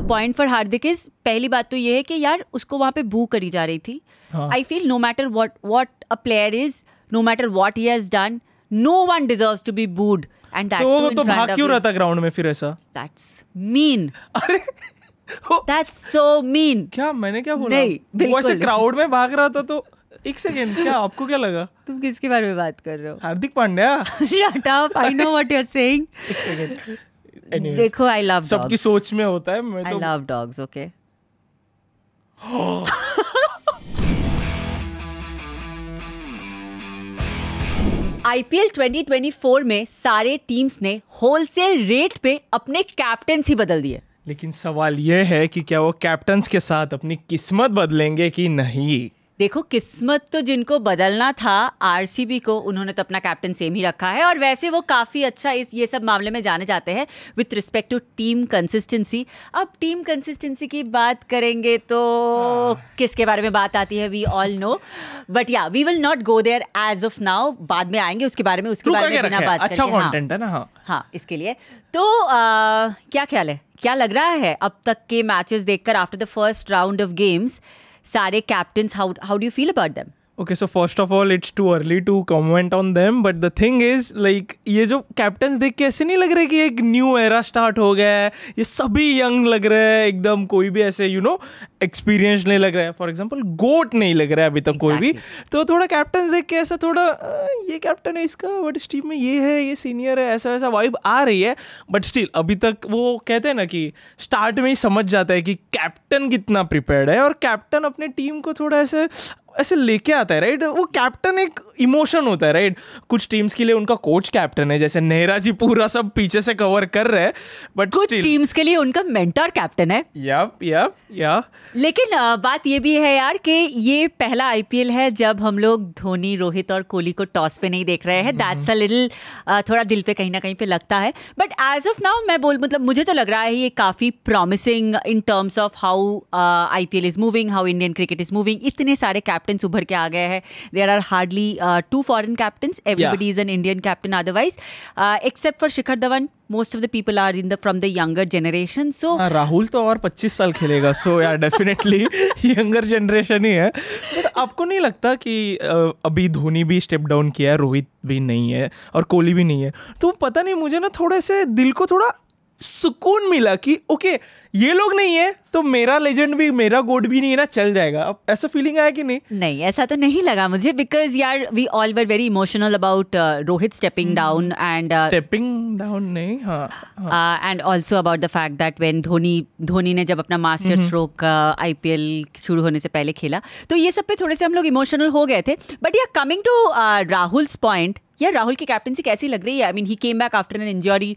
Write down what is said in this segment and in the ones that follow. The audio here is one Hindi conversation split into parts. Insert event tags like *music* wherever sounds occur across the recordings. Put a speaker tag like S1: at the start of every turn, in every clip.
S1: The point for Hardik is पहली बात तो ये है कि यार उसको वहाँ पे बू करी जा रही थी I feel no matter what what a player is no matter what he has done no one deserve to be booed and तो, तो भाग क्यों रहता ग्राउंड में फिर ऐसा दैट्स मीन अरे
S2: दैट्स सो मीन क्या मैंने क्या बोला नहीं वो ऐसे क्राउड में भाग रहा था तो एक सेकेंड क्या आपको क्या लगा तुम किसके बारे में बात कर रहे हो Hardik Pandya
S1: I know what you are saying एक सेकेंड देखो आई लव सबकी सोच में होता है मैं I love dogs okay IPL 2024 में सारे टीम्स ने होलसेल रेट पे अपने कैप्टन ही बदल दिए लेकिन सवाल
S2: यह है कि क्या वो कैप्टन के साथ अपनी किस्मत बदलेंगे कि नहीं
S1: देखो किस्मत तो जिनको बदलना था आरसीबी को उन्होंने तो अपना कैप्टन सेम ही रखा है और वैसे वो काफ़ी अच्छा इस ये सब मामले में जाने जाते हैं with respect to team consistency अब टीम कंसिस्टेंसी की बात करेंगे तो हाँ। किसके बारे में बात आती है we all know but yeah we will not go there as of now बाद में आएंगे उसके बारे में उसके बारे में बिना बात अच्छा कंटेंट हाँ। है ना हाँ हाँ इसके लिए तो क्या ख्याल है क्या लग रहा है अब तक के मैचेस देखकर after the first round of games Sadek captains, how, how do you feel about them?
S2: Okay so first of all it's too early to comment on them but the thing is like ये जो कैप्टन देख के ऐसे नहीं लग रहे कि एक न्यू एरा स्टार्ट हो गया है ये सभी यंग लग रहे हैं एकदम कोई भी ऐसे यू नो एक्सपीरियंस नहीं लग रहा है फॉर एग्जाम्पल गोट नहीं लग रहा है अभी तक exactly. कोई भी तो थोड़ा कैप्टन देख के ऐसा थोड़ा ये कैप्टन है इसका बट इस टीम में ये है ये सीनियर है ऐसा वैसा वाइब आ रही है बट स्टिल अभी तक वो कहते हैं ना कि स्टार्ट में ही समझ जाता है कि कैप्टन कितना प्रिपेयर्ड है और कैप्टन अपने टीम को थोड़ा ऐसे ऐसे लेके आता है राइट वो कैप्टन एक इमोशन होता है राइट कुछ टीम्स के लिए उनका कोच कैप्टन है जैसे नेहरा जी पूरा सब पीछे से कवर कर रहे हैं बट कुछ still... टीम्स के लिए उनका मेंटर कैप्टन है यप यप या
S1: लेकिन बात ये भी है यार कि ये पहला आईपीएल है जब हम लोग धोनी रोहित और कोहली को टॉस पे नहीं देख रहे हैं that's hmm, hmm. A little थोड़ा दिल पे कहीं ना कहीं पे लगता है बट एज ऑफ नाउ मैं बोल मतलब मुझे तो लग रहा है ये काफ़ी promising in terms of how I is moving how Indian cricket is moving इतने सारे कैप्टन कैप्टन उभर के आ गए हैं there are hardly two foreign captain everybody is an Indian captain otherwise except for Shikhar Dhawan most of the people are in the from the younger generation so
S2: Rahul तो और 25 साल खेलेगा सो यार डेफिनेटली यंगर जनरेशन ही है
S1: बट आपको नहीं
S2: लगता कि uh, अभी धोनी भी स्टेप डाउन किया है रोहित भी नहीं है और कोहली भी नहीं है तो पता नहीं मुझे ना थोड़े से दिल को थोड़ा सुकून मिला कि ओके ये लोग
S1: नहीं है तो मेरा लेजेंड भी मेरा गोड भी नहीं है ना चल जाएगा अब ऐसा फीलिंग आया कि नहीं नहीं ऐसा तो नहीं लगा मुझे बिकॉज यार we all were very emotional about Rohit stepping down and stepping
S2: down नहीं
S1: and also about the fact that when Dhoni Dhoni ने जब अपना master stroke I P L शुरू होने से पहले खेला तो ये सब पे थोड़े से हम लोग इमोशनल हो गए थे बट या कमिंग टू राहुल्स पॉइंट यार राहुल की कैप्टनसी कैसी लग रही है I mean he came back after an injury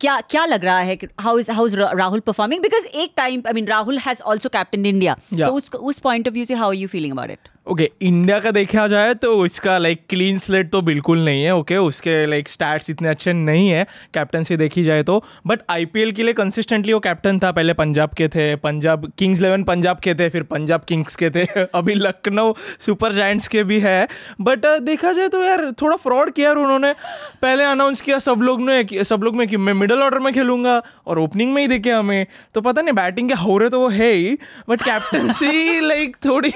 S1: क्या क्या लग रहा है how is how is Rahul performing because एक time I mean Rahul has also captain India तो उस उस पॉइंट ऑफ व्यू से how you feeling about it
S2: okay okay, India का देखा जाए तो उसका लाइक क्लीन स्लेट तो बिल्कुल नहीं है ओके okay? उसके लाइक स्टैट्स इतने अच्छे नहीं है कैप्टन से देखी जाए तो बट आईपीएल के लिए कंसिस्टेंटली वो कैप्टन था पहले पंजाब के थे पंजाब किंग्स इलेवन पंजाब के थे फिर पंजाब किंग्स के थे *laughs* अभी लखनऊ सुपर जैंट्स के भी है बट uh, देखा जाए तो यार थोड़ा फ्रॉड किया यार उन्होंने पहले अनाउंस किया सब लोग ने सब लोग में कि मैं मिडल ऑर्डर में खेलूंगा और ओपनिंग में ही देखे हमें तो पता नहीं बैटिंग के हो रहे तो वो है ही बट कैप्टनसी लाइक थोड़ी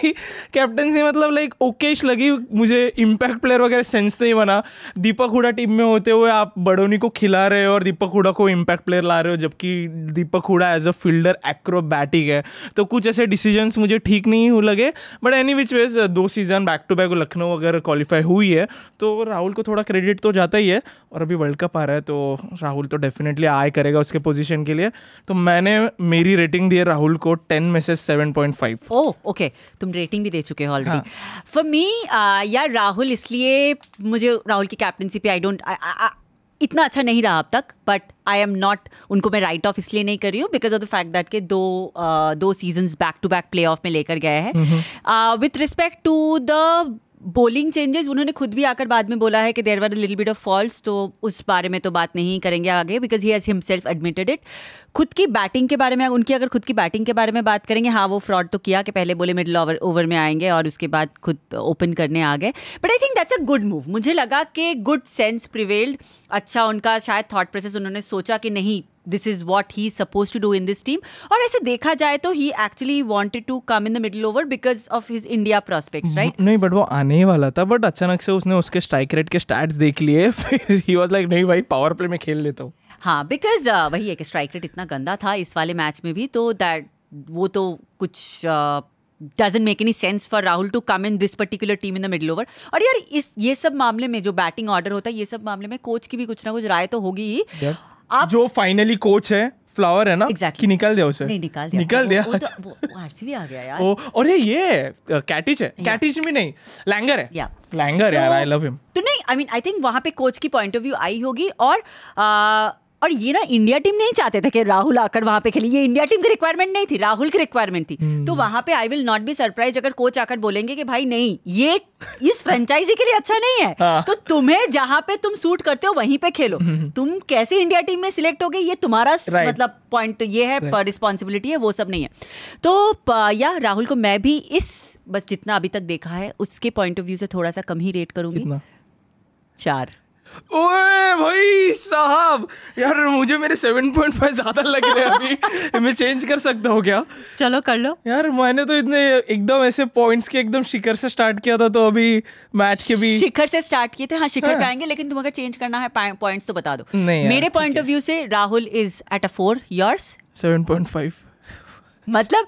S2: कैप्टनसी मतलब लाइक ओकेश लगी मुझे इम्पैक्ट प्लेयर वगैरह सेंस नहीं बना दीपक हुडा टीम में होते हुए आप बड़ोनी को खिला रहे हो और दीपक हुडा को इम्पैक्ट प्लेयर ला रहे हो जबकि Deepak Hooda as a fielder acrobatic है तो कुछ ऐसे डिसीजंस मुझे ठीक नहीं लगे बट एनी विच वेज दो season back to back Lucknow अगर क्वालिफाई हुई है तो राहुल को थोड़ा क्रेडिट तो जाता ही है और अभी वर्ल्ड कप आ रहा है तो राहुल तो डेफिनेटली आय करेगा उसके पोजिशन के लिए तो मैंने मेरी रेटिंग दी है राहुल को टेन में से सेवन पॉइंट फाइव
S1: ओके तुम रेटिंग भी दे चुके हो हाँ. फॉर मी uh, यार राहुल इसलिए मुझे राहुल की कैप्टनसी पे आई डोंट इतना अच्छा नहीं रहा अब तक बट आई एम नॉट उनको मैं राइट ऑफ इसलिए नहीं कर रही हूँ because of the fact that के दो uh, दो seasons back to back play off में लेकर गए हैं with respect to the bowling changes उन्होंने खुद भी आकर बाद में बोला है कि there were little bit of faults तो उस बारे में तो बात नहीं करेंगे आगे because he has himself admitted it खुद की बैटिंग के बारे में उनकी अगर खुद की बैटिंग के बारे में बात करेंगे हाँ वो फ्रॉड तो किया कि पहले बोले मिडिल ओवर ओवर में आएंगे और उसके बाद खुद ओपन करने आ गए but I think that's a good move मुझे लगा कि गुड सेंस प्रिवेल्ड अच्छा उनका शायद थाट प्रोसेस उन्होंने सोचा कि नहीं this is what he suppose to do in this team और ऐसे देखा जाए तो he actually wanted to come in the middle over because of his India prospect right
S2: नहीं बट वो आने ही वाला था बट अचानक से उसने उसके स्ट्राइक रेट के स्टैट्स देख लिए *laughs* फिर ही वॉज लाइक नहीं भाई पावर प्ले में खेल लेता हूँ
S1: हाँ बिकॉज uh, वही है कि स्ट्राइक रेट इतना गंदा था इस वाले मैच में भी तो दैट वो तो कुछ uh, doesn't make any sense for Rahul to come in this particular team in the middle over और यार इस ये सब मामले में जो बैटिंग ऑर्डर होता है ये सब मामले में कोच की भी कुछ ना कुछ राय तो होगी ही
S2: yeah. आप जो
S1: फाइनली कोच है
S2: फ्लावर है ना exactly. कि निकाल दिया उसे नहीं निकाल दिया निकाल दिया वो, तो- अच्छा।
S1: वो, वो आरसीबी आ गया यार ओ
S2: और ये ये कैटिच है कैटिच भी नहीं लैंगर है या लैंगर तो, यार आई लव हिम
S1: तो नहीं आई मीन आई थिंक वहां पे कोच की पॉइंट ऑफ व्यू आई होगी और आ, और ये ना इंडिया टीम नहीं चाहते थे कि राहुल आकर वहां पे खेले ये इंडिया टीम की रिक्वायरमेंट नहीं थी राहुल की रिक्वायरमेंट थी hmm. तो वहां पे I will not be surprise अगर कोच आकर बोलेंगे कि भाई नहीं ये इस फ्रेंचाइजी के लिए अच्छा नहीं है ah. तो तुम्हें जहां पे तुम सूट करते हो वहीं पे खेलो hmm. तुम कैसे इंडिया टीम में सिलेक्ट हो गई ये तुम्हारा right. मतलब पॉइंट ये है right. रिस्पॉन्सिबिलिटी है वो सब नहीं है तो या राहुल को मैं भी इस बस जितना अभी तक देखा है उसके पॉइंट ऑफ व्यू से थोड़ा सा कम ही रेट करूंगी चार
S2: ओए भाई साहब यार मुझे मेरे सेवन पॉइंट फाइव ज्यादा लग रहे हैं अभी *laughs* मैं चेंज कर सकता हूँ क्या चलो कर लो यार मैंने तो इतने एकदम ऐसे पॉइंट्स के एकदम शिखर से स्टार्ट किया था तो अभी मैच के भी शिखर से स्टार्ट किए थे हाँ शिखर हाँ। पे आएंगे
S1: लेकिन तुम अगर चेंज करना है पॉइंट्स तो बता दो नहीं मेरे पॉइंट ऑफ व्यू से Rahul is at a four yours
S2: 7.5
S1: मतलब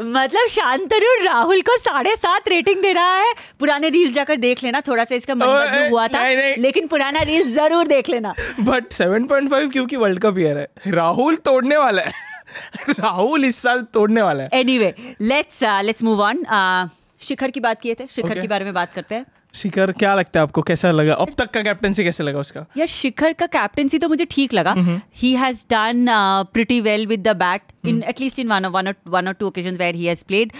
S1: मतलब शांतनु राहुल को साढ़े सात रेटिंग दे रहा है पुराने रील जाकर देख लेना थोड़ा सा इसका मन हुआ था नहीं, नहीं। लेकिन पुराना रील जरूर देख लेना
S2: बट सेवन पॉइंट फाइव क्योंकि वर्ल्ड कप ईयर है राहुल तोड़ने वाला है राहुल इस साल तोड़ने वाला है
S1: anyway let's let's move on Shikhar की बात किए थे शिखर okay. के बारे में बात करते हैं
S2: शिखर क्या लगता है आपको कैसा लगा अब तक का कैप्टनसी कैसे लगा उसका
S1: यार शिखर का कैप्टनसी तो मुझे ठीक लगा he has done pretty well with the bat in at least in one one और two occasion where he has played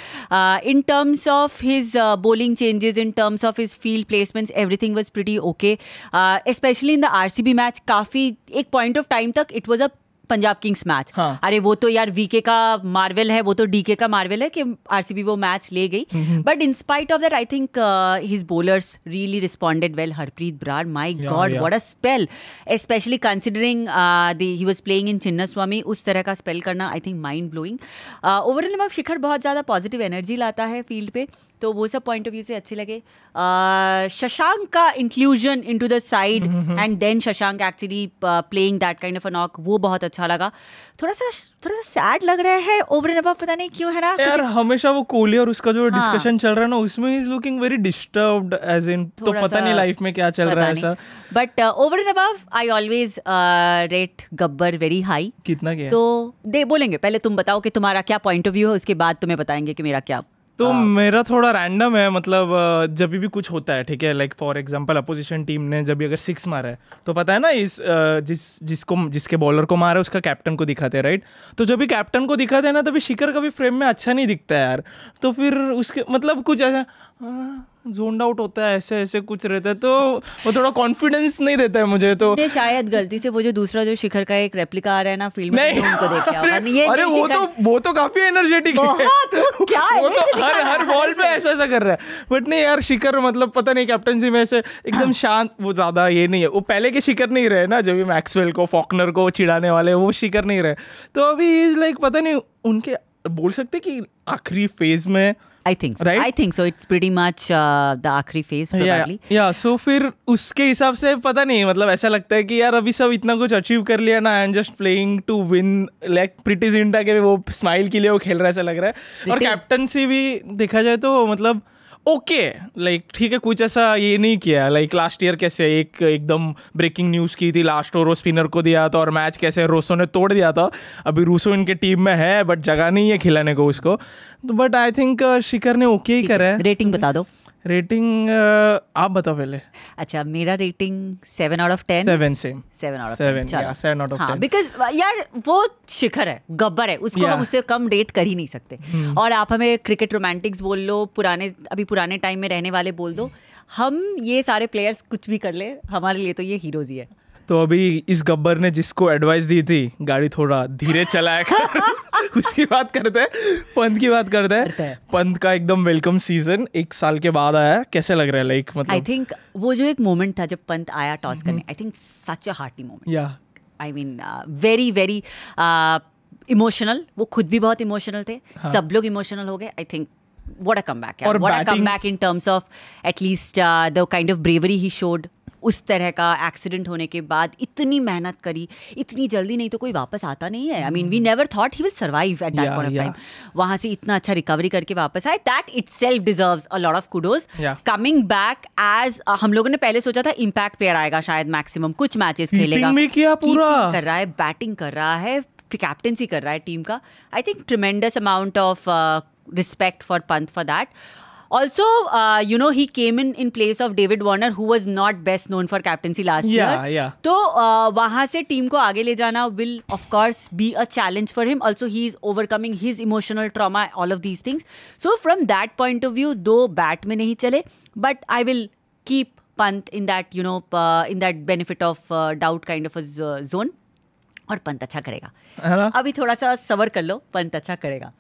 S1: in terms of his bowling changes in terms of his field placements everything was pretty okay especially in the R match काफी एक पॉइंट ऑफ टाइम तक it was a Punjab Kings match हाँ. अरे वो तो यार वीके का मार्वल है वो तो डीके का मार्वल है कि आरसीबी वो मैच ले गई but in spite of that I think his bowlers really responded well Harpreet Brar my God what a spell especially considering he was playing in Chinnaswamy उस तरह का स्पेल करना I think mind blowing overall Shikhar बहुत ज़्यादा पॉजिटिव एनर्जी लाता है फील्ड पे तो वो सब पॉइंट ऑफ व्यू से अच्छे लगे शशांक का inclusion in to the side and then Shashank actually playing that kind of knock वो बहुत अच्छा लगा थोड़ा सा थोड़ा सा सैड लग रहा है ओवर एंड अबाउट पता नहीं क्यों है ना यार
S2: हमेशा वो कोहली और उसका जो डिस्कशन हाँ. चल रहा है ना उसमें he is looking very
S1: disturbed as in तो पता नहीं लाइफ में क्या चल रहा है ऐसा but over and about I always rate Gabbar very high कितना गया तो दे बोलेंगे पहले तुम बताओ कि तुम्हारा क्या पॉइंट ऑफ व्यू है उसके बाद तुम्हें बताएंगे कि मेरा क्या
S2: तो हाँ। मेरा थोड़ा रैंडम है मतलब जब भी कुछ होता है ठीक है like for example opposition team ने जब भी अगर सिक्स मारा है तो पता है ना इस जिस जिसको जिसके बॉलर को मारा है उसका कैप्टन को दिखाते हैं राइट तो जब भी कैप्टन को दिखाते हैं ना तभी शिखर का भी फ्रेम में अच्छा नहीं दिखता है यार तो फिर उसके मतलब कुछ ऐसा हाँ। जोन आउट होता है ऐसे ऐसे कुछ रहता है तो वो थोड़ा कॉन्फिडेंस नहीं देता है मुझे तो शायद
S1: गलती से वो जो दूसरा जो शिखर का एक रेप्लिका आ रहा है ना फिल्म में तो उनको देख अरे, ये अरे वो तो
S2: वो तो काफी एनर्जेटिक है तो क्या *laughs* वो तो हर हर बॉल पे ऐसा ऐसा कर रहा है बट नहीं यार शिखर मतलब पता नहीं कैप्टनसी में ऐसे एकदम हाँ। शांत वो ज्यादा ये नहीं है वो पहले के शिखर नहीं रहे ना जब भी मैक्सवेल को फॉकनर को चिड़ाने वाले वो शिखर नहीं रहे तो अभी इज लाइक पता नहीं
S1: उनके बोल सकते कि आखिरी फेज में I think right I think so it's pretty much the आखिरी फेज
S2: या सो फिर उसके हिसाब से पता नहीं मतलब ऐसा लगता है कि यार अभी सब इतना कुछ अचीव कर लिया ना I am just playing to win like Preity Zinta के वो स्माइल के लिए वो खेल रहा है ऐसा लग रहा है और कैप्टनसी भी देखा जाए तो मतलब ओके लाइक ठीक है कुछ ऐसा ये नहीं किया लाइक लास्ट ईयर कैसे एक एकदम ब्रेकिंग न्यूज़ की थी लास्ट ओवर स्पिनर को दिया था और मैच कैसे रूसो ने तोड़ दिया था अभी रूसो इनके टीम में है बट जगह नहीं है खिलाने को उसको तो बट आई थिंक शिखर ने ओके ही करा है रेटिंग बता दो
S1: रेटिंग uh, आप बताओ पहले अच्छा मेरा rating seven out of ten seven same seven out seven seven out of because यार वो शिखर है गब्बर है उसको yeah. हम उससे कम रेट कर ही नहीं सकते hmm. और आप हमें क्रिकेट रोमांटिक्स बोल लो पुराने अभी पुराने टाइम में रहने वाले बोल दो हम ये सारे प्लेयर्स कुछ भी कर ले हमारे लिए तो ये हीरोज ही है
S2: तो अभी इस गब्बर ने जिसको एडवाइस दी थी गाड़ी थोड़ा धीरे चलाया कर *laughs* उसकी बात करते हैं पंत की बात करते हैं पंत का एकदम वेलकम सीजन एक साल के बाद आया कैसे लग रहा है लाइक मतलब आई थिंक
S1: वो जो एक मोमेंट था जब पंत आया टॉस करने I think such a hearty moment या I mean very very emotional वो खुद भी बहुत इमोशनल थे हाँ. सब लोग इमोशनल हो गए I think what a comeback yeah. what batting. a comeback in terms of at least uh, the kind of bravery he showed उस तरह का एक्सीडेंट होने के बाद इतनी मेहनत करी इतनी जल्दी नहीं तो कोई वापस आता नहीं है I mean we never thought he will survive at that point of time वहां से इतना अच्छा रिकवरी करके वापस आए that itself deserve a lot of kudos coming back as हम लोगों ने पहले सोचा था इम्पैक्ट प्लेयर आएगा शायद मैक्सिमम कुछ मैचेस खेलेगा में किया पूरा कर रहा है बैटिंग कर रहा है कैप्टेंसी कर रहा है टीम का I think tremendous amount of respect for Pant for that. Also, uh, you know, he came in in place of David Warner, who was not best known for captaincy last yeah, year. Yeah, तो uh, वहाँ से टीम को आगे ले जाना will of course be a challenge for him. Also, he is overcoming his emotional trauma, all of these things. So from that point of view, दो bat में नहीं चले, but I will keep Pant in that you know uh, in that benefit of uh, doubt kind of a zone. और पंत अच्छा करेगा अभी थोड़ा सा सवर कर लो पंत अच्छा करेगा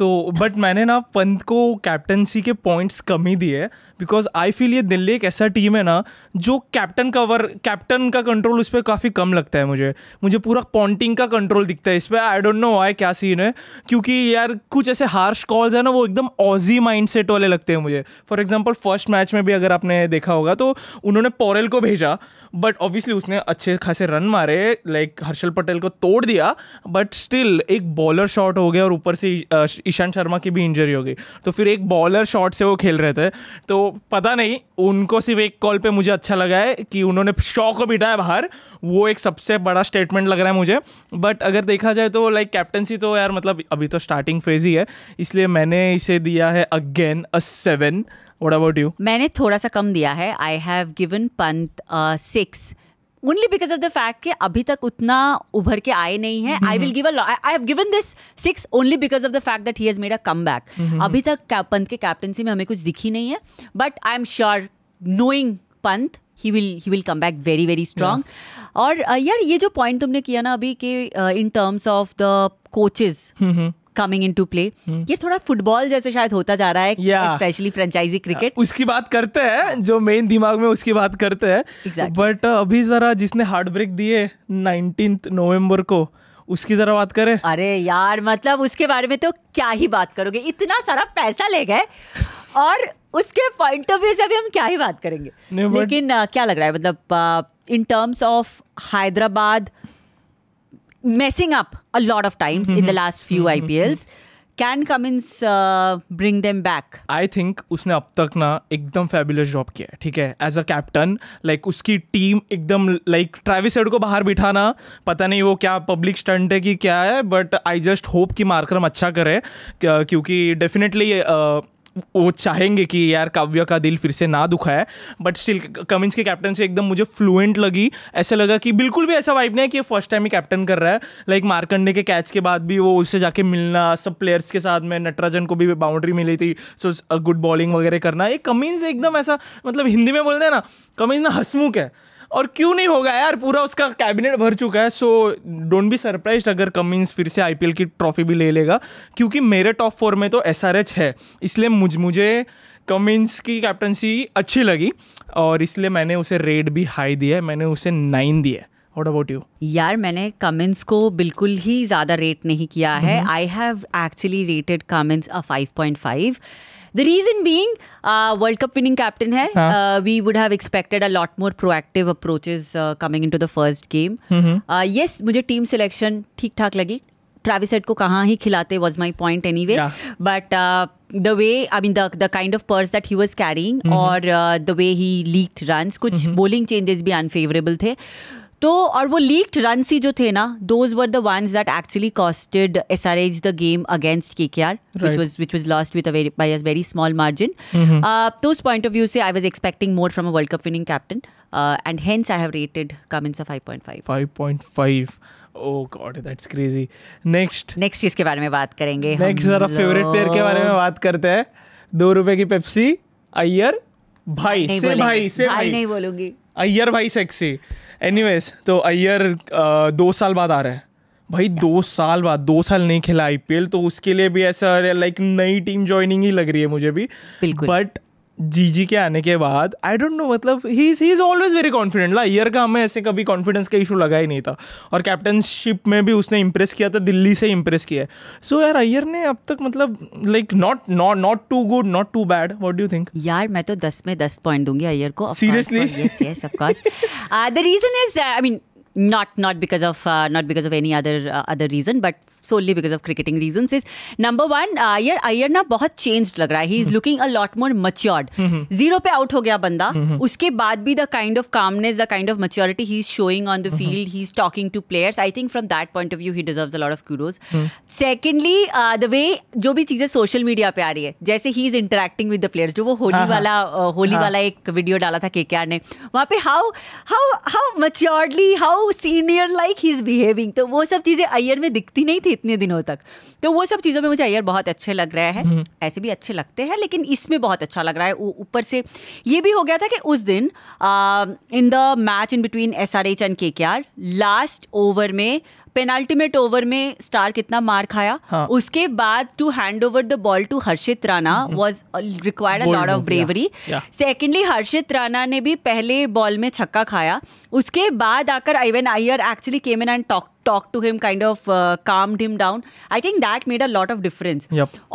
S2: तो बट मैंने ना पंत को कैप्टनसी के पॉइंट्स कम ही दिए बिकॉज आई फील ये दिल्ली एक ऐसा टीम है ना जो कैप्टन कवर कैप्टन का कंट्रोल उस पर काफ़ी कम लगता है मुझे मुझे पूरा पॉन्टिंग का कंट्रोल दिखता है इस पर आई डोंट नो आई क्या सीन है क्योंकि यार कुछ ऐसे हार्श कॉल्स हैं ना वो एकदम ऑजी माइंड वाले लगते हैं मुझे फॉर एग्जाम्पल फर्स्ट मैच में भी अगर आपने देखा होगा तो उन्होंने पोरेल को भेजा बट ऑब्वियसली उसने अच्छे खासे रन मारे लाइक हर्षल पटेल को तोड़ दिया बट स्टिल एक बॉलर शॉट हो गया और ऊपर से ईशांत शर्मा की भी इंजरी हो गई तो फिर एक बॉलर शॉट से वो खेल रहे थे तो पता नहीं उनको सिर्फ एक कॉल पे मुझे अच्छा लगा है कि उन्होंने शॉक को बिठाया बाहर वो एक सबसे बड़ा स्टेटमेंट लग रहा है मुझे बट अगर देखा जाए तो लाइक कैप्टनसी तो यार मतलब अभी तो स्टार्टिंग फेज ही है इसलिए मैंने इसे दिया है again a seven What about you?
S1: मैंने थोड़ा सा कम दिया है I have given Pant six only because of the fact कि अभी तक उतना उभर के आए नहीं है I will give I have given this six only because of the fact that he has made a comeback अभी तक पंथ के कैप्टनसी में हमें कुछ दिखी नहीं है but I am sure knowing Pant he will he will come back very very strong और uh, यार ये जो पॉइंट तुमने किया ना अभी कि in terms of the coaches coming in to play ये थोड़ा फुटबॉल जैसे शायद होता जा रहा है स्पेशली फ्रेंचाइजी क्रिकेट उसकी बात
S2: करते हैं जो मेन दिमाग में उसकी बात करते हैं exactly. बट uh, अभी जरा जिसने हार्ड ब्रेक
S1: दिए नाइनटीन नवम्बर को उसकी जरा बात करें अरे यार मतलब उसके बारे में तो क्या ही बात करोगे इतना सारा पैसा ले गए और उसके पॉइंट ऑफ व्यू से अभी हम क्या ही बात करेंगे लेकिन uh, क्या लग रहा है मतलब in terms of Hyderabad messing up a lot of times mm-hmm. in the mm-hmm. last few mm-hmm. IPLs. Can Cummins uh, bring them back? I think उसने अब तक ना एकदम
S2: fabulous job किया है ठीक है एज अ कैप्टन लाइक उसकी टीम एकदम लाइक ट्रेविस हेड को बाहर बिठाना पता नहीं वो क्या पब्लिक स्टंट है कि क्या है बट आई जस्ट होप कि मार्करम अच्छा करे क्योंकि डेफिनेटली uh, वो चाहेंगे कि यार काव्य का दिल फिर से ना दुखाए बट स्टिल कमिंस के कैप्टन से एकदम मुझे फ्लुएंट लगी ऐसा लगा कि बिल्कुल भी ऐसा वाइब नहीं है कि फर्स्ट टाइम ही कैप्टन कर रहा है लाइक मारकंडे के कैच के बाद भी वो उससे जाके मिलना सब प्लेयर्स के साथ में नटराजन को भी बाउंड्री मिली थी सो गुड बॉलिंग वगैरह करना एक कमिंस एकदम ऐसा मतलब हिंदी में बोलते हैं ना कमिंस ना हंसमुख है और क्यों नहीं होगा यार पूरा उसका कैबिनेट भर चुका है सो डोंट बी सरप्राइज अगर कमिंस फिर से आईपीएल की ट्रॉफी भी ले लेगा क्योंकि मेरे टॉप फोर में तो एस है इसलिए मुझ मुझे कमिंस की कैप्टनसी अच्छी लगी और इसलिए मैंने उसे रेड भी हाई दिया है मैंने उसे नाइन दिया है वॉट
S1: अबाउट यू यार मैंने कमेंट्स को बिल्कुल ही ज़्यादा रेट नहीं किया है I have actually rated Cummins a five the reason being world cup winning captain है we would have expected a lot more proactive approaches coming in to the first game yes मुझे टीम सिलेक्शन ठीक ठाक लगी ट्रेविसेट को कहाँ ही खिलाते was my point anyway but the way I mean the kind of purse that he was carrying और the way he leaked run कुछ बोलिंग mm-hmm. चेंजेस भी अनफेवरेबल थे तो और वो लीक्ड रन सी जो थे ना those were the ones that actually costed S R as the game against K K R which was which was lost with by as very small margin तो उस पॉइंट ऑफ व्यू से I was expecting more from a world cup winning captain and hence I have rated Cummins five point five five point five Oh God, that's crazy. Next. Next किसके बारे में बात करेंगे
S2: नेक्स्ट जरा favorite player के बारे में बात करते हैं दो रुपए की पेप्सी अय्यर भाई से भाई से भाई नहीं बोलूंगी अय्यर भाई सेक्सी एनी वेज तो अयर uh, दो साल बाद आ रहा है भाई दो साल बाद दो साल नहीं खेला आईपीएल तो उसके लिए भी ऐसा लाइक नई टीम ज्वाइनिंग ही लग रही है मुझे भी बट जीजी के आने के बाद आई डोंट नो मतलब he is always very confident ला ईयर का हमें ऐसे कभी कॉन्फिडेंस का इशू लगा ही नहीं था और कैप्टनशिप में भी उसने इंप्रेस किया था दिल्ली से इंप्रेस किया है सो so, यार अयर
S1: ने अब तक मतलब like not not not too good not too bad what do think यार मैं तो दस में दस पॉइंट दूंगी अयर को seriously yes yes the reason is I mean not not because of uh, not because of any other uh, other reason but solely because of cricketing reason is number one Iyer Iyer ना बहुत चेंज लग रहा है he is looking a lot more matured zero पे आउट हो गया बंदा उसके बाद भी the kind of calmness the kind of maturity he is showing on the field he is talking to players I think from that point of view he deserves a lot of kudos secondly the way जो भी चीजें सोशल मीडिया पे आ रही है जैसे he is interacting with the players जो वो होली वाला होली वाला एक वीडियो डाला था के के आर ने वहाँ पे how how how maturedly how senior like he is behaving तो वो सब चीजें अयर में दिखती नहीं थी थी इतने दिनों तक तो वो सब चीज़ों में मुझे अयर बहुत अच्छे लग रहे हैं हम्म। ऐसे भी अच्छे लगते हैं लेकिन इसमें बहुत अच्छा लग रहा है ऊपर से ये भी हो गया था कि उस दिन in the match in between S R H and K K R last over में पेनाल्टीमेट ओवर में स्टार कितना मार खाया हाँ. उसके बाद to hand over the ball to Harshit Rana was required lord of bravery secondly Harshit Rana ने भी पहले बॉल में छक्का खाया उसके बाद आकर I when Iyer actually came in and talk talk to him kind of calm him down I think that made a lot of difference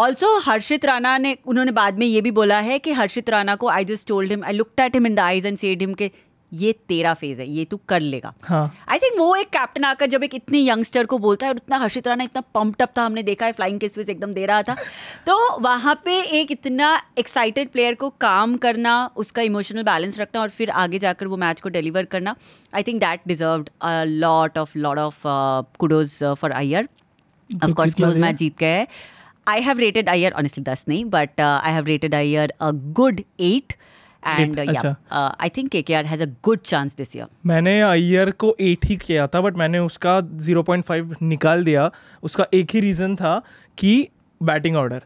S1: also Harshit Rana ने उन्होंने बाद में ये भी बोला है कि हर्षित राणा को I just told him I look at him in the eyes and said him के ये तेरा फेज है ये तू कर लेगा आई हाँ। थिंक वो एक कैप्टन आकर जब एक इतने यंगस्टर को बोलता है और इतना हर्षित राना इतना पम्प्ड अप था हमने देखा है फ्लाइंग किसविस एकदम दे रहा था तो वहाँ पे एक इतना एक्साइटेड प्लेयर को काम करना उसका इमोशनल बैलेंस रखना और फिर आगे जाकर वो मैच को डिलीवर करना I think that deserve lot of lot of kudos for Iyer of course close match जीत गए I have rated Iyer honestly दस नहीं but I have rated Iyer a good eight and I think K K R has a good chance this year
S2: मैंने ईयर को एट ही किया था बट मैंने उसका जीरो पॉइंट फाइव निकाल दिया उसका एक ही रीज़न था कि batting order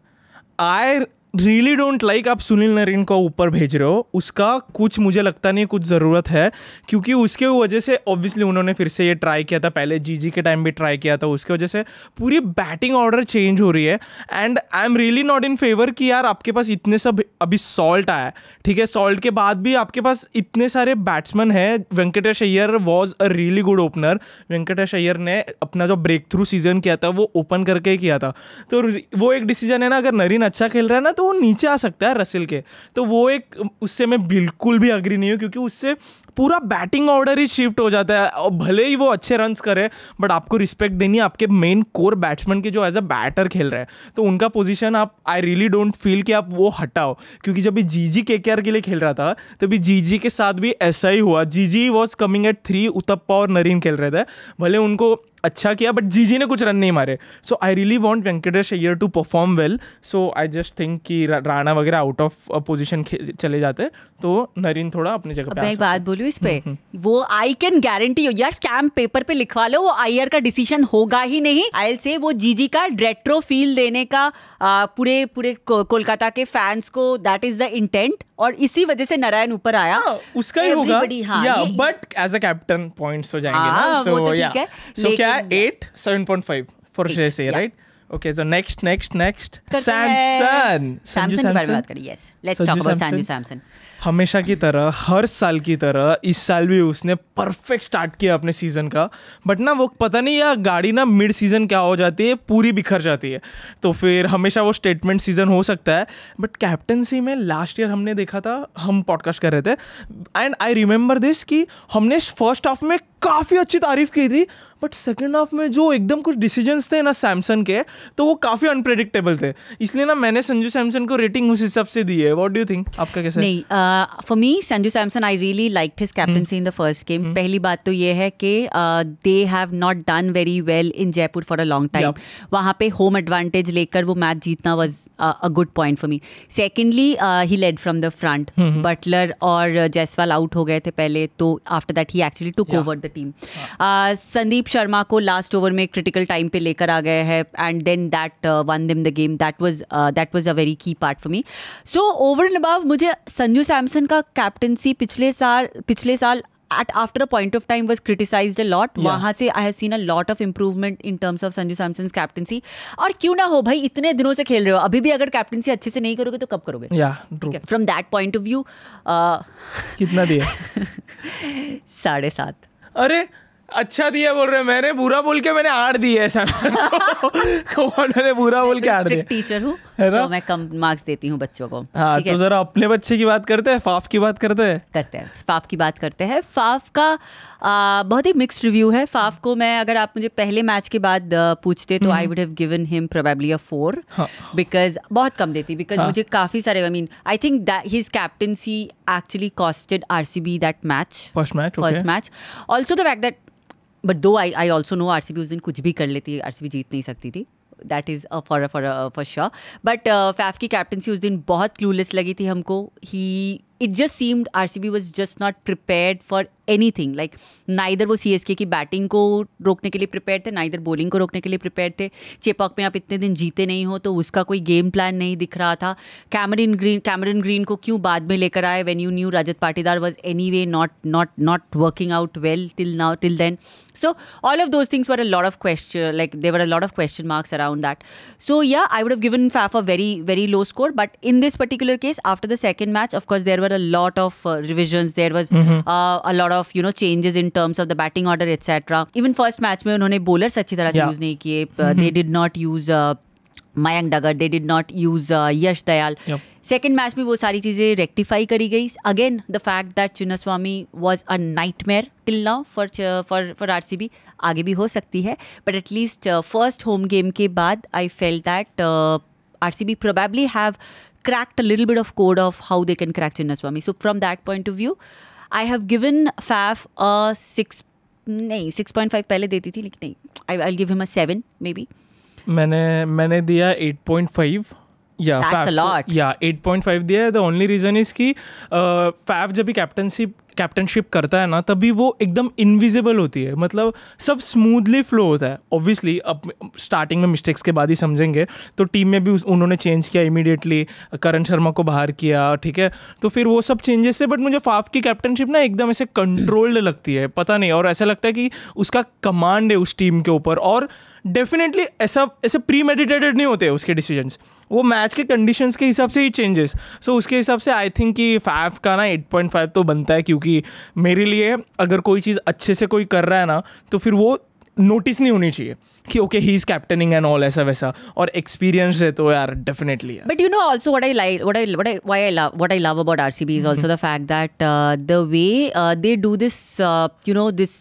S2: I really don't like आप सुनील नरीन को ऊपर भेज रहे हो उसका कुछ मुझे लगता नहीं कुछ ज़रूरत है क्योंकि उसके वजह से ऑब्वियसली उन्होंने फिर से ये ट्राई किया था पहले जी के टाइम भी ट्राई किया था उसके वजह से पूरी बैटिंग ऑर्डर चेंज हो रही है and I am really not in favour कि यार आपके पास इतने सब अभी सॉल्ट आया ठीक है सॉल्ट के बाद भी आपके पास इतने सारे बैट्समैन हैं Venkatesh Iyer was a really good opener Venkatesh Iyer ने अपना जो ब्रेक थ्रू सीजन किया था वो ओपन करके किया था तो वो एक डिसीजन है ना अगर नरीन अच्छा खेल रहा है ना तो वो नीचे आ सकता है रसिल के तो वो एक उससे मैं बिल्कुल भी अग्री नहीं हूँ क्योंकि उससे पूरा बैटिंग ऑर्डर ही शिफ्ट हो जाता है और भले ही वो अच्छे रन करे बट आपको रिस्पेक्ट देनी है आपके मेन कोर बैट्समैन के जो एज अ बैटर खेल रहे हैं तो उनका पोजिशन आप आई रियली डोंट फील कि आप वो हटाओ क्योंकि जब भी जी जी के के लिए खेल रहा था तभी जी जी के साथ भी ऐसा ही हुआ G G was coming at three Uthappa और नरीन खेल रहे थे भले उनको अच्छा किया बट जी जी ने कुछ रन नहीं मारे so I really want Venkatesh Iyer to perform well so I just think कि राणा वगैरह आउट ऑफ पोजिशन चले जाते
S1: तो नरिन थोड़ा अपनी जगह पे मैं एक बात बोलूँ इस पे हम्म, हम्म। वो आई कैन गारंटी यू यार स्टैम्प पेपर पे लिखवा लो वो आयर का डिसीजन होगा ही नहीं आई से वो जीजी का रेट्रो फील देने का पूरे पूरे कोलकाता के फैंस को दैट इज द इंटेंट और इसी वजह से नारायण ऊपर आया हाँ, उसका ही होगा
S2: but as a captain points हो जाएंगे ना सो या सो क्या yeah, eight, seven point five for श्रेय से right okay so next next next Samson Samson के बारे में बात करें
S1: यस लेट्स टॉक अबाउट
S2: हमेशा की तरह हर साल की तरह इस साल भी उसने परफेक्ट स्टार्ट किया अपने सीज़न का बट ना वो पता नहीं या गाड़ी ना मिड सीज़न क्या हो जाती है पूरी बिखर जाती है तो फिर हमेशा वो स्टेटमेंट सीज़न हो सकता है बट कैप्टनसी में लास्ट ईयर हमने देखा था हम पॉडकास्ट कर रहे थे एंड आई रिमेंबर दिस कि हमने फर्स्ट हाफ में काफ़ी अच्छी तारीफ की थी बट सेकेंड हाफ में जो एकदम कुछ डिसीजंस थे ना सैमसंग के तो वो काफ़ी अनप्रेडिक्टेबल थे इसलिए ना मैंने संजू सैमसन को रेटिंग उस हिसाब से दी है वॉट डू थिंक आपका कैसे नहीं
S1: for uh, me Sanju Samson I really like his captaincy in the first game पहली बात तो ये है कि they have not done very well in Jaipur for a long time वहाँ पे होम एडवांटेज लेकर वो मैच जीतना was a good point for me secondly he led from the front Buttler और जयसवाल आउट हो गए थे पहले तो after that he actually to over the team Sandeep Sharma को लास्ट ओवर में क्रिटिकल टाइम पे लेकर आ गया है and then that won them the game that was that was a very key part for me so over and above मुझे संजू सैमसन का कैप्टनसी पिछले साल पिछले साल at after a point of time was criticise a lot वहाँ वहां से I have seen a lot of improvement in terms of Sanju Samson captaincy और क्यों ना हो भाई इतने दिनों से खेल रहे हो अभी भी अगर कैप्टनसी अच्छे से नहीं करोगे तो कब करोगे from that point of view कितना दिया *laughs* साढ़े सात अरे अच्छा
S2: दिया बोल रहे मैंने बुरा बोल के मैंने आठ दी है *laughs* मैंने बुरा बोल के आठ दिया
S1: टीचर हूँ तो मैं कम मार्क्स देती हूँ बच्चों को हाँ तो जरा अपने बच्चे की बात करते हैं फाफ की बात करते हैं करते हैं फाफ की बात करते हैं फाफ का आ, बहुत ही मिक्स रिव्यू है फाफ को मैं अगर आप मुझे पहले मैच के बाद पूछते तो I would have given him probably a four because बहुत कम देती बिकॉज हाँ। मुझे काफ़ी सारे I mean I think his captaincy actually costed R C B that match first match first match also the fact that but though I I also know R C B उस दिन कुछ भी कर लेती आर सी बी जीत नहीं सकती थी that is for for for sure but Faf की कैप्टनसी उस दिन बहुत क्लूलेस लगी थी हमको ही it just seemed RCB was just not prepared for anything. Like neither was CSK ki batting ko rokne ke liye prepared the, neither bowling ko rokne ke liye prepared the. Chepauk mein aap itne din jeete nahi ho, to uska koi game plan nahi dikh raha tha. Cameron Green, Cameron Green ko kyun when you knew Rajat Patidar was anyway not not not working out well till now till then. So all of those things were a lot of question marks around that. So yeah, I would have given Faf a very very low score, but in this particular case, after the second match, of course were a lot of uh, revisions. There was mm -hmm. uh, a lot of you know changes in terms of the batting order, etc. Even first match mein unhone bowlers achhi tarah se yeah. use nahi kiye. Uh, mm -hmm. They did not use uh, Mayank Dagar. They did not use uh, Yash Dayal. Yep. Second match में वो सारी चीज़ें रेक्टिफाई करी गई again the fact that Chinnaswamy was a nightmare till now for for for R C B आगे भी हो सकती है but at least first home game के बाद I felt that R C B probably have cracked a little bit of code of how they can crack Chinnaswamy. So from that point of view, I have given Faf a six. नहीं सिक्स पॉइंट फाइव पहले देती थी लेकिन नहीं I I give him a seven maybe
S2: मैंने मैंने दिया एट पॉइंट फाइव या या एट पॉइंट फाइव दिया द ओनली रीज़न इज़ कि फैफ जब भी कैप्टनशिप कैप्टनशिप करता है ना तभी वो एकदम इनविजिबल होती है मतलब सब स्मूथली फ्लो होता है ऑब्वियसली अब स्टार्टिंग में मिस्टेक्स के बाद ही समझेंगे तो टीम में भी उस उन्होंने चेंज किया इमीडिएटली करण शर्मा को बाहर किया ठीक है तो फिर वो सब चेंजेस थे बट मुझे फाफ की कैप्टनशिप ना एकदम ऐसे कंट्रोल्ड लगती है पता नहीं और ऐसा लगता है कि उसका कमांड है उस टीम के ऊपर और डेफिनेटली ऐसा ऐसे प्री मेडिटेटेड नहीं होते उसके डिसीजंस वो मैच के कंडीशंस के हिसाब से ही चेंजेस सो so, उसके हिसाब से आई थिंक कि फाइव का ना एट पॉइंट फाइव तो बनता है क्योंकि मेरे लिए अगर कोई चीज़ अच्छे से कोई कर रहा है ना तो फिर वो नोटिस नहीं होनी चाहिए कि okay he is captaining and all ऐसा वैसा और एक्सपीरियंस है तो यार definitely
S1: but you know also what I like what I what I I love what I love about R C B is also the fact that the way they do this you know this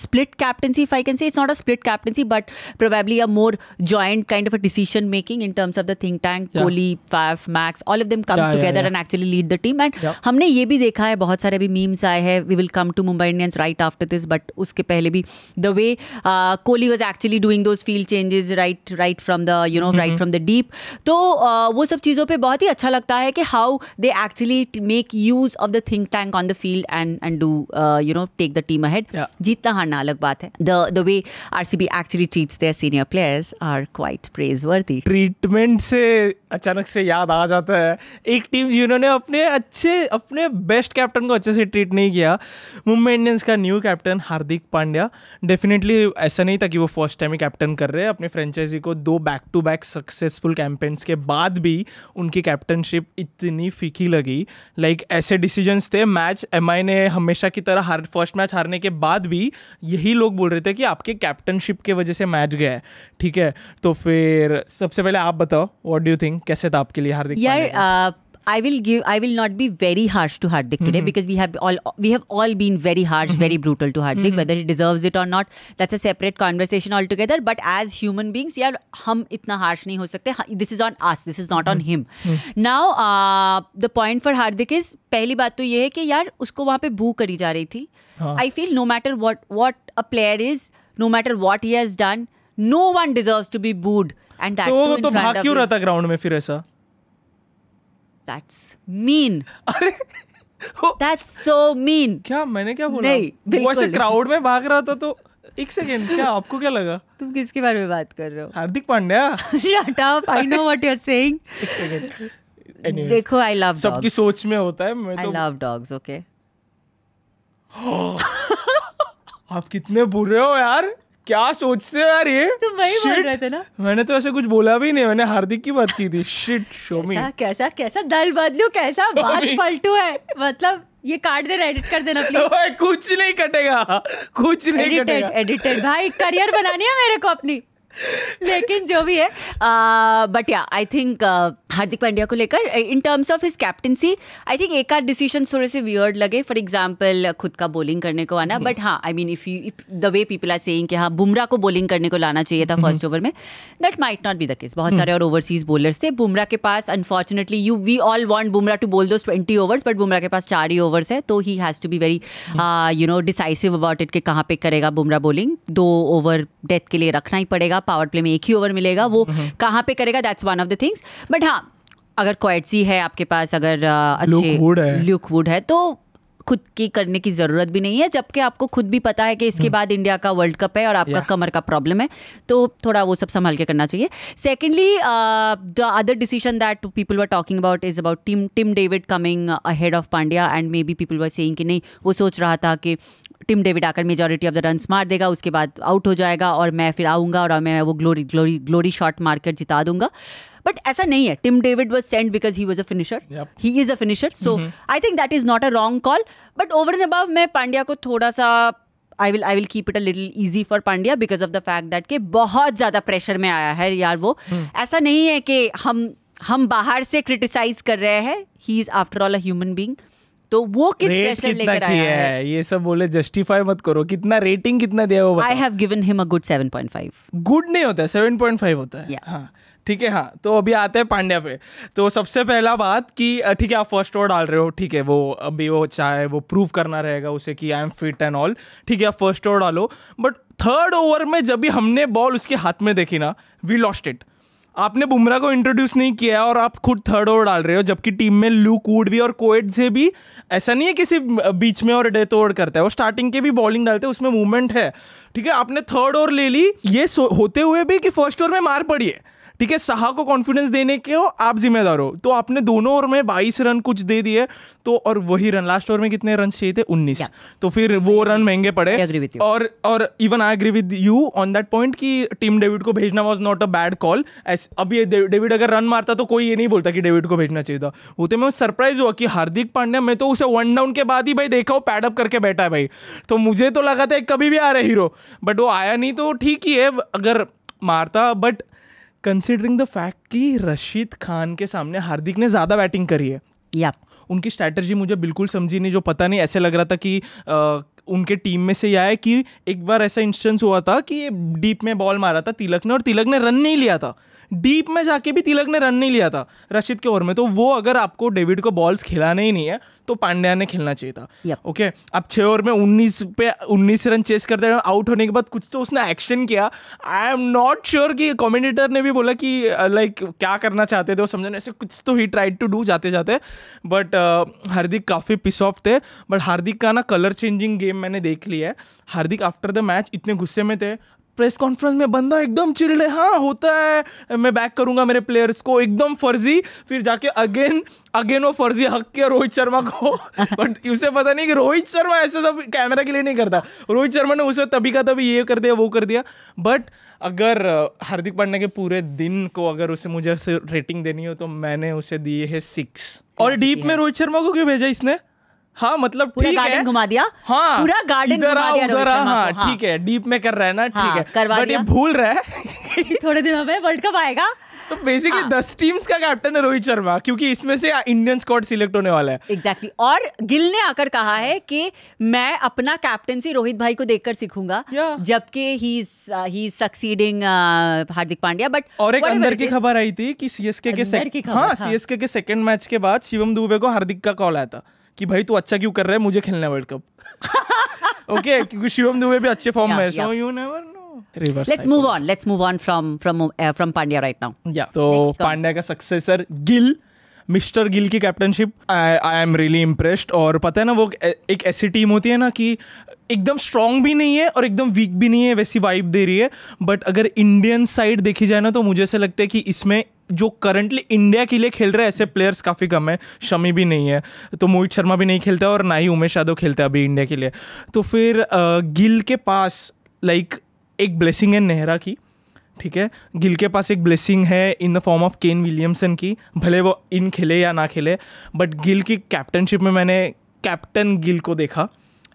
S1: split captaincy if i can say it's not a split captaincy but probably a more joint kind of a decision making in terms of the think tank yeah. Kohli Faf Max all of them come together and actually lead the team and yeah. humne ye bhi dekha hai bahut sare bhi memes aaye hai we will come to mumbai indians right after this but uske pehle bhi the way uh, Kohli was actually doing those field changes right right from the you know right mm-hmm. from the deep So, uh, wo sab cheezon pe bahut hi acha lagta hai how they actually make use of the think tank on the field and do uh, you know take the team ahead जीतना हारना अलग बात है the the way RCB actually treats their senior players are quite praiseworthy treatment से अचानक से याद आ जाता है एक टीम जिन्होंने अपने अच्छे अपने
S2: बेस्ट कैप्टन को अच्छे से ट्रीट नहीं किया मुंबई इंडियंस का new captain Hardik Pandya definitely ऐसा नहीं था कि वो फर्स्ट टाइम ही कैप्टन कर रहे हैं अपने फ्रेंचाइजी को दो back to back successful campaigns के बाद भी उनकी कैप्टनशिप इतनी फीकी लगी लाइक like, ऐसे डिसीजंस थे मैच एम ने हमेशा की तरह हार फर्स्ट मैच हारने के बाद भी भी यही लोग बोल रहे थे कि आपके कैप्टनशिप के वजह से मैच गया है ठीक है तो फिर सबसे पहले आप बताओ व्हाट डू यू थिंक कैसे था आपके लिए हार्दिक यार
S1: I will give. I will not be very harsh to Hardik today mm-hmm. because we have all we have all been very harsh, mm-hmm. very brutal to Hardik. Mm-hmm. Whether he deserves it or not, that's a separate conversation altogether. But as human beings, yeah, हम इतना harsh नहीं हो सकते. This is on us. This is not on him. Now uh, the point for Hardik is पहली बात तो ये है कि यार उसको वहाँ पे बू करी जा रही थी. I feel no matter what what a player is, no matter what he has done, no one deserves to be booed. And that तो, तो भाग क्यों रहा था
S2: ग्राउंड में फिर ऐसा?
S1: दैट्स मीन अरे
S2: दैट्स सो मीन क्या मैंने क्या बोला नहीं वो ऐसे क्राउड में भाग रहा था तो एक सेकेंड क्या आपको क्या लगा तुम किसके बारे में बात कर रहे हो Hardik Pandya shut up I know
S1: what you are saying
S2: एक सेकेंड
S1: देखो आई लव सबकी सोच में होता है मैं तो आई लव डॉग्स ओके आप कितने बुरे हो यार क्या
S2: सोचते हो यार ये
S1: तो वही बोल रहे थे ना
S2: मैंने तो ऐसे कुछ बोला भी नहीं मैंने हार्दिक
S1: की बात की थी शिट शोमी कैसा कैसा दल बदलू कैसा बात पलटू है मतलब ये काट देना एडिट कर देना प्लीज कुछ नहीं कटेगा कुछ नहीं एडिटेड एडिटेड भाई करियर बनानी है मेरे को अपनी लेकिन जो भी है बट या आई थिंक हार्दिक पांड्या को लेकर in terms of his captaincy I think एक आध डिसीजन थोड़े से वियर्ड लगे फॉर एग्जाम्पल खुद का बॉलिंग करने को आना बट hmm. हाँ I mean if you the way people are saying कि हाँ बुमराह को बॉलिंग करने को लाना चाहिए था फर्स्ट hmm. ओवर में that might not be the case बहुत hmm. सारे और ओवरसीज बोलर्स थे बुमराह के पास unfortunately you we all want Bumrah to bowl दो ट्वेंटी ओवर्स बट बुमराह के पास चार ही ओवर्स है तो he has to be very you know decisive about it कि कहाँ पे करेगा बुमराह बोलिंग दो ओवर डेथ के लिए रखना ही पड़ेगा मिलेगा पावर प्ले में एक ही ओवर मिलेगा वो हम्म, हम्म। कहाँ पे करेगा that's one of the things but हाँ अगर क्वाइटसी है आपके पास अगर अच्छे ल्यूक वुड है तो खुद की करने की ज़रूरत भी नहीं है जबकि आपको खुद भी पता है कि इसके हम्म। बाद इंडिया का वर्ल्ड कप है और आपका yeah. कमर का प्रॉब्लम है तो थोड़ा वो सब संभाल के करना चाहिए secondly the other decision that people were talking about is about team Tim David coming ahead of Pandya and maybe people were saying कि नहीं वो सोच रहा था कि टिम डेविड आकर मेजोरिटी ऑफ द रन मार देगा उसके बाद आउट हो जाएगा और मैं फिर आऊँगा और मैं वो ग्लोरी ग्लोरी ग्लोरी शॉट मारकर जिता दूंगा बट ऐसा नहीं है Tim David was send because he was a finisher he is a finisher so I think that is not a wrong call but over and above मैं पांड्या को थोड़ा सा I will I will keep it a little easy for Pandya because of the fact that के बहुत ज़्यादा प्रेशर में आया है यार वो hmm. ऐसा नहीं है कि हम हम बाहर से क्रिटिसाइज कर रहे हैं he is after all a human being तो वो किस प्रेशर लेकर आया है?
S2: है ये सब बोले जस्टिफाई मत करो कितना रेटिंग कितना दिया वो I
S1: have given him a good 7.5
S2: good नहीं होता है 7.5 होता है yeah. हाँ ठीक है हाँ तो अभी आते हैं पांड्या पे तो सबसे पहला बात कि ठीक है आप फर्स्ट ओवर डाल रहे हो ठीक है वो अभी वो चाहे वो प्रूव करना रहेगा उसे कि I am fit and all ठीक है आप फर्स्ट ओवर डालो बट थर्ड ओवर में जब भी हमने बॉल उसके हाथ में देखी ना वी लॉस्ट इट आपने बुमराह को इंट्रोड्यूस नहीं किया और आप खुद थर्ड ओवर डाल रहे हो जबकि टीम में लूक वुड भी और कोएट से भी ऐसा नहीं है कि सिर्फ बीच में और डेथ ओवर करता है वो स्टार्टिंग के भी बॉलिंग डालते हैं उसमें मूवमेंट है ठीक है आपने थर्ड ओवर ले ली ये होते हुए भी कि फर्स्ट ओवर में मार पड़ी है ठीक है सहा को कॉन्फिडेंस देने के हो आप जिम्मेदार हो तो आपने दोनों ओवर में बाईस रन कुछ दे दिए तो और वही रन लास्ट ओवर में कितने रन चाहिए थे उन्नीस तो फिर वो रन महंगे पड़े और और even I agree with you on that point कि टीम डेविड को भेजना was not a bad call अब ये डेविड अगर रन मारता तो कोई ये नहीं बोलता कि डेविड को भेजना चाहिए था वो तो मैं सरप्राइज हुआ कि हार्दिक पांड्या मैं तो उसे वन डाउन के बाद ही भाई देखा हो पैडअप करके बैठा है भाई तो मुझे तो लगा था कभी भी आ रहा हीरो बट वो आया नहीं तो ठीक ही है अगर मारता but but... considering the fact कि रशीद खान के सामने हार्दिक ने ज़्यादा बैटिंग करी है या yeah. उनकी स्ट्रैटर्जी मुझे बिल्कुल समझी नहीं जो पता नहीं ऐसे लग रहा था कि आ, उनके टीम में से यह है कि एक बार ऐसा इंस्टेंस हुआ था कि डीप में बॉल मारा था तिलक ने और तिलक ने रन नहीं लिया था डीप में जाके भी तिलक ने रन नहीं लिया था रशीद के ओवर में तो वो अगर आपको डेविड को बॉल्स खिलाने ही नहीं है तो पांड्या ने खेलना चाहिए था ओके अब छः ओवर में उन्नीस पे उन्नीस रन चेस करते हैं आउट होने के बाद कुछ तो उसने एक्शन किया आई एम नॉट श्योर कि कॉमेंटेटर ने भी बोला कि लाइक uh, क्या करना चाहते थे वो समझने ऐसे कुछ तो ही ट्राइड टू डू जाते जाते बट uh, हार्दिक काफ़ी पिस ऑफ थे बट हार्दिक का ना कलर चेंजिंग गेम मैंने देख लिया है हार्दिक आफ्टर द मैच इतने गुस्से में थे प्रेस कॉन्फ्रेंस में बंदा एकदम चिल्ड है हाँ होता है मैं बैक करूंगा मेरे प्लेयर्स को एकदम फर्जी फिर जाके अगेन अगेन वो फर्जी हक किया रोहित शर्मा को बट *laughs* उसे पता नहीं कि रोहित शर्मा ऐसे सब कैमरा के लिए नहीं करता रोहित शर्मा ने उसे तभी का तभी ये कर दिया वो कर दिया बट अगर uh, हार्दिक पांड्या के पूरे दिन को अगर उसे मुझे रेटिंग देनी हो तो मैंने उसे दिए है सिक्स और डीप में रोहित शर्मा को क्यों भेजा इसने हाँ मतलब ठीक है घुमा दिया हाँ पूरा गार्डन इधर आ उधर हाँ ठीक है डीप हाँ। में कर रहा है ना ठीक हाँ, है बट ये भूल रहा है *laughs* थोड़े दिनों में वर्ल्ड कप आएगा तो बेसिकली हाँ. दस टीम्स का कैप्टन है रोहित शर्मा क्योंकि इसमें से इंडियन स्कॉट सिलेक्ट होने वाला है
S1: एग्जैक्टली exactly. और गिल ने आकर कहा है कि मैं अपना कैप्टनसी रोहित भाई को देखकर सीखूंगा yeah. जबकि he succeeding uh, uh, Hardik Pandya but और एक अंदर की खबर
S2: आई थी कि सीएसके के, हाँ, हाँ। के सेकंड मैच के बाद शिवम दुबे को हार्दिक का कॉल आया था कि भाई तू अच्छा क्यों कर रहा है मुझे खेलना है वर्ल्ड कप
S1: ओके क्योंकि शिवम दुबे भी अच्छे फॉर्म में so you never
S2: know let's move
S1: on let's move on from from from Pandya right now या तो
S2: पांड्या का सक्सेसर गिल मिस्टर गिल की captainship I am really impressed और पता है ना वो एक ऐसी टीम होती है ना कि एकदम स्ट्रांग भी नहीं है और एकदम वीक भी नहीं है वैसी वाइब दे रही है बट अगर इंडियन साइड देखी जाए ना तो मुझे ऐसा लगता है कि इसमें जो करंटली इंडिया के लिए खेल रहे ऐसे प्लेयर्स काफ़ी कम है शमी भी नहीं है तो मोहित शर्मा भी नहीं खेलते और ना ही उमेश यादव खेलते अभी इंडिया के लिए तो फिर गिल के पास लाइक एक ब्लेसिंग है नेहरा की ठीक है गिल के पास एक ब्लेसिंग है in the form of Kane Williamson की भले वो इन खेले या ना खेले बट गिल की कैप्टनशिप में मैंने कैप्टन गिल को देखा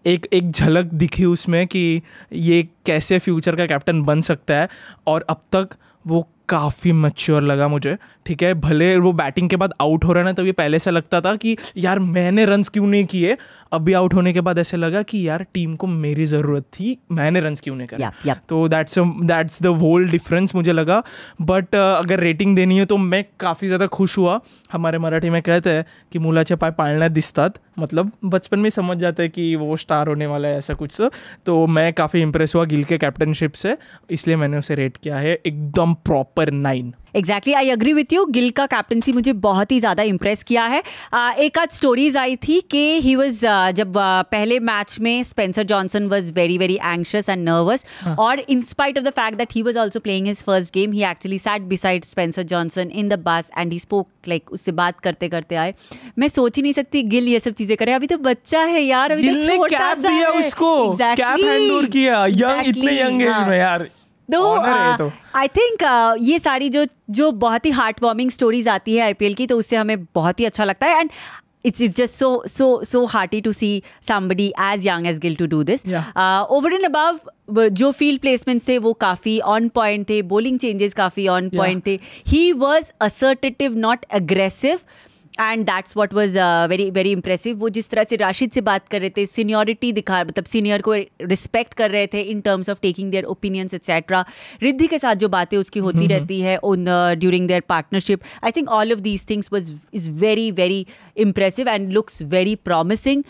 S2: एक एक झलक दिखी उसमें कि ये कैसे फ्यूचर का कैप्टन बन सकता है और अब तक वो काफ़ी मच्योर लगा मुझे ठीक है भले वो बैटिंग के बाद आउट हो रहा ना ना तभी पहले से लगता था कि यार मैंने रन्स क्यों नहीं किए अभी आउट होने के बाद ऐसे लगा कि यार टीम को मेरी ज़रूरत थी मैंने रन्स क्यों नहीं करा yeah, yeah. तो that's that's the whole difference मुझे लगा बट uh, अगर रेटिंग देनी है तो मैं काफ़ी ज़्यादा खुश हुआ हमारे मराठी में कहते हैं कि मुला पाय पालना दिस्ता मतलब बचपन में समझ जाते हैं कि वो स्टार होने वाला है ऐसा कुछ तो मैं काफ़ी इंप्रेस हुआ गिल के कैप्टनशिप से इसलिए मैंने उसे रेट किया है एकदम प्रॉपर पर nine
S1: exactly I agree with you Gill का कैप्टनसी मुझे बहुत ही ज़्यादा इम्प्रेस किया है uh, एक आध स्टोरीज आई थी कि ही वॉज uh, जब uh, पहले मैच में Spencer Johnson was very very anxious and nervous और in spite of the fact that he was also playing his first game he actually sat beside Spencer Johnson in the bus and he spoke like उससे बात करते करते आए मैं सोच ही नहीं सकती गिल ये सब चीज़ें करें अभी तो बच्चा है यार अभी तो छोटा सा है उसको exactly. किया यंग exactly. इतने यंग एज में यार दो आई थिंक uh, ये सारी जो जो बहुत ही हार्ट वार्मिंग स्टोरीज आती है आईपीएल की तो उससे हमें बहुत ही अच्छा लगता है and it's is just so so so hearty to see somebody age young age Gill to do this over and above जो फील्ड प्लेसमेंट्स थे वो काफ़ी ऑन पॉइंट थे बोलिंग चेंजेस काफ़ी ऑन पॉइंट थे he was assertive not aggressive and that's what was very very impressive वो जिस तरह से राशिद से बात कर रहे थे सीनियरिटी दिखा मतलब सीनियर को रिस्पेक्ट कर रहे थे in terms of taking their opinions etcetera Riddhi के साथ जो बातें उसकी होती रहती है उन during their partnership I think all of these things was is very very impressive and looks very promising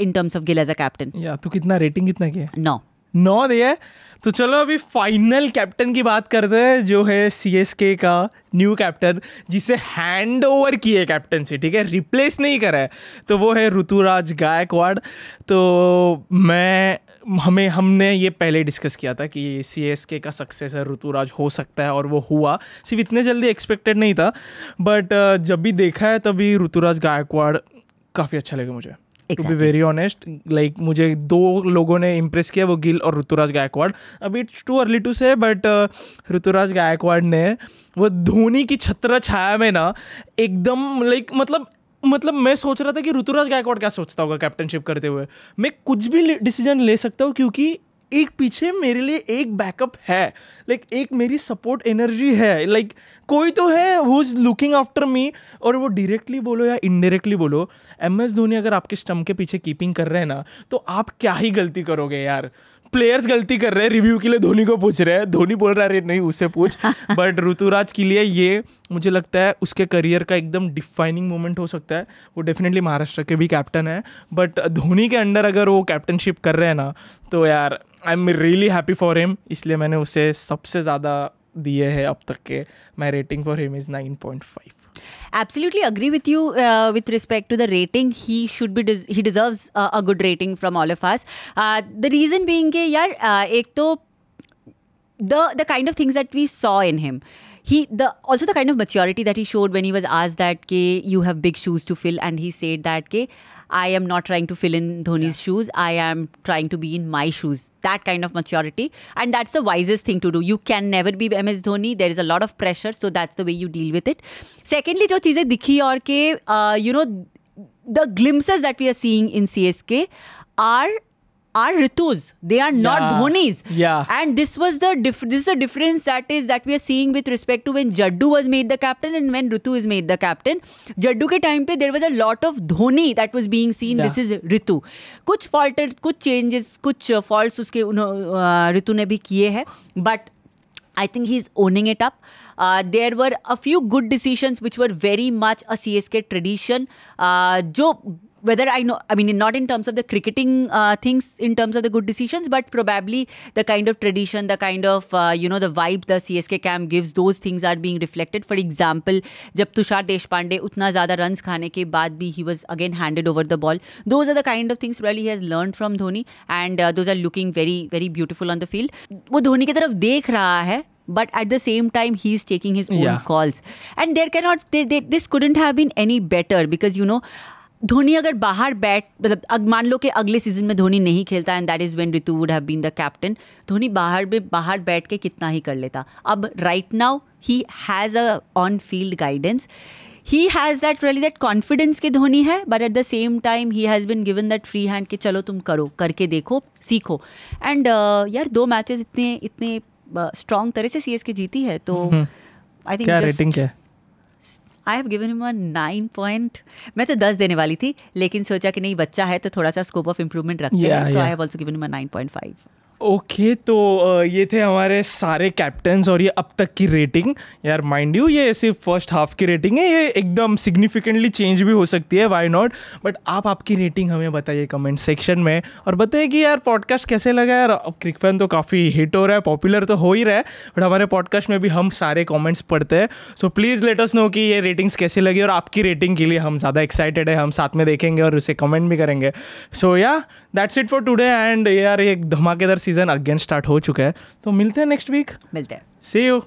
S1: in terms of Gill as a captain तो कितना रेटिंग कितना किया नौ नौ दिया तो
S2: चलो अभी फाइनल कैप्टन की बात करते हैं जो है सी का न्यू कैप्टन जिसे हैंड ओवर किए कैप्टन से ठीक है रिप्लेस नहीं करा है तो वो है ऋतुराज गायकवाड़ तो मैं हमें हमने ये पहले डिस्कस किया था कि सी एस के का सक्सेसर ऋतुराज हो सकता है और वो हुआ सिर्फ इतने जल्दी एक्सपेक्टेड नहीं था बट जब भी देखा है तभी ऋतुराज गायकवाड़ काफ़ी अच्छा लगे मुझे to be very honest like मुझे दो लोगों ने इम्प्रेस किया वो गिल और ऋतुराज गायकवाड़ अभी it's too early to say but Ruturaj Gaikwad ने वो धोनी की छत्र छाया में ना एकदम लाइक like, मतलब मतलब मैं सोच रहा था कि ऋतुराज गायकवाड़ क्या सोचता होगा कैप्टनशिप करते हुए मैं कुछ भी डिसीजन ले सकता हूँ क्योंकि एक पीछे मेरे लिए एक बैकअप है लाइक like, एक मेरी सपोर्ट एनर्जी है लाइक like, कोई तो है who is looking after me और वो डायरेक्टली बोलो या इनडायरेक्टली बोलो एम एस धोनी अगर आपके स्टम के पीछे कीपिंग कर रहे हैं ना तो आप क्या ही गलती करोगे यार प्लेयर्स गलती कर रहे हैं रिव्यू के लिए धोनी को पूछ रहे हैं धोनी बोल रहा है नहीं उससे पूछ बट हाँ। *laughs* ऋतुराज के लिए ये मुझे लगता है उसके करियर का एकदम डिफाइनिंग मोमेंट हो सकता है वो डेफिनेटली महाराष्ट्र के भी कैप्टन है बट धोनी के अंडर अगर वो कैप्टनशिप कर रहे हैं ना तो यार I am really happy for him इसलिए मैंने उसे सबसे ज़्यादा दिए हैं अब तक के my rating for him is nine point
S1: five Absolutely agree with you uh, with respect to the rating. He should be des he deserves uh, a good rating from all of us. Uh, the reason being, ke, yaar, uh, ek to the the kind of things that we saw in him he the also the kind of maturity that he showed when he was asked that K, you have big shoes to fill and he said that K, I am not trying to fill in Dhoni's yeah. shoes. I am trying to be in my shoes. That kind of maturity. And that's the wisest thing to do. You can never be MS Dhoni. There is a lot of pressure. So that's the way you deal with it. Secondly, जो चीज़ें दिखी और के, you know, the glimpses that we are seeing in CSK are are ritus they are not yeah. dhonis yeah and this was the diff- this is the difference that is that we are seeing with respect to when jaddu was made the captain and when ritu is made the captain jaddu ke time pe there was a lot of dhoni that was being seen yeah. this is ritu kuch faltered kuch changes kuch faults uske uh, ritu ne bhi kiye hai but I think he's owning it up. Uh, there were a few good decisions which were very much a CSK tradition. Uh, jo whether I know, I mean, not in terms of the cricketing uh, things, in terms of the good decisions, but probably the kind of tradition, the kind of, uh, you know, the vibe the CSK camp gives, those things are being reflected. For example, जब तुषार देशपांडे उतना ज़्यादा runs खाने के बाद भी he was again handed over the ball. Those are the kind of things really he has learned from Dhoni and uh, those are looking very, very beautiful on the field. वो Dhoni की तरफ देख रहा है but at the same time he's taking his own yeah. calls and there cannot they, they, this couldn't have been any better because you know Dhoni अगर बाहर बैठ मतलब मान लो कि अगले सीजन में धोनी नहीं खेलता and that is when Ritu would have been the captain Dhoni बाहर में बाहर बैठ के कितना ही कर लेता अब right now he has a on field guidance he has that really that confidence के धोनी है but at the same time he has been given that free hand कि चलो तुम करो करके देखो सीखो एंड uh, यार दो मैचेस इतने इतने स्ट्रांग uh, तरह से सी जीती है तो आई थिंक रेटिंग क्या I have given him a nine point मैं तो दस देने वाली थी लेकिन सोचा कि नहीं बच्चा है तो थोड़ा सा स्कोप ऑफ इम्प्रूवमेंट रखते हैं तो I have also given him a nine point five
S2: okay okay, तो ये थे हमारे सारे कैप्टन्स और ये अब तक की रेटिंग यार माइंड यू ये सिर्फ फर्स्ट हाफ की रेटिंग है ये एकदम सिग्निफिकेंटली चेंज भी हो सकती है वाई नॉट बट आप आपकी रेटिंग हमें बताइए कमेंट सेक्शन में और बताइए कि यार पॉडकास्ट कैसे लगा यार अब क्रिकफैन तो काफ़ी हिट हो रहा है पॉपुलर तो हो ही रहा है बट हमारे पॉडकास्ट में भी हम सारे कॉमेंट्स पढ़ते हैं सो प्लीज़ लेटस नो कि ये रेटिंग्स कैसे लगी और आपकी रेटिंग के लिए हम ज़्यादा एक्साइटेड है हम साथ में देखेंगे और उसे कमेंट भी करेंगे so yeah that's it for today and यार एक धमाकेदार सीजन अगेन स्टार्ट हो चुका है तो मिलते हैं नेक्स्ट वीक मिलते हैं से यू